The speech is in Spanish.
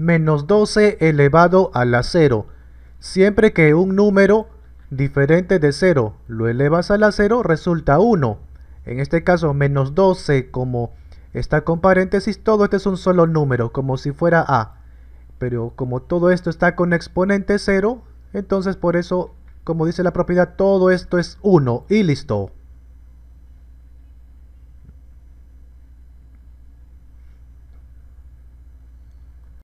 menos 12 elevado a la 0. Siempre que un número diferente de 0 lo elevas a la 0, resulta 1. En este caso, menos 12 como está con paréntesis, todo esto es un solo número, como si fuera A. Pero como todo esto está con exponente 0, entonces por eso, como dice la propiedad, todo esto es 1 y listo.